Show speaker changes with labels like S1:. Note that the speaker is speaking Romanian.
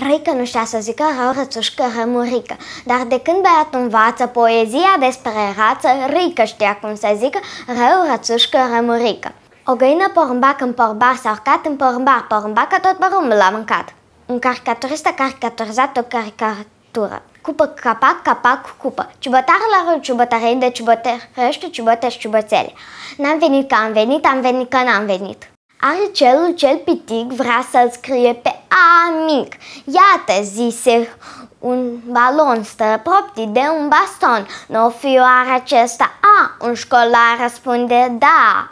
S1: Rică nu știa să zică
S2: rățușcă rămurică, dar de când băiatul învață poezia despre rață, Rică știa cum să zică rău rămurică. O găină porumbac în porbar s-a urcat în porumbar, porumbacă tot porumbul l-a mâncat. Un caricaturist a caricaturizat o caricatură. Cupă capac, capac, cupă. Ciubătar la rând, ciubătarei de ciubătărești, ciubătești, ciubățele. N-am venit că am venit, am venit că n-am venit. Arcelul cel pitic vrea să-l scrie pe A mic. Iată, zise un balon străproptit de un baston. Nu n-o fi oare acesta A? Un școlar răspunde da.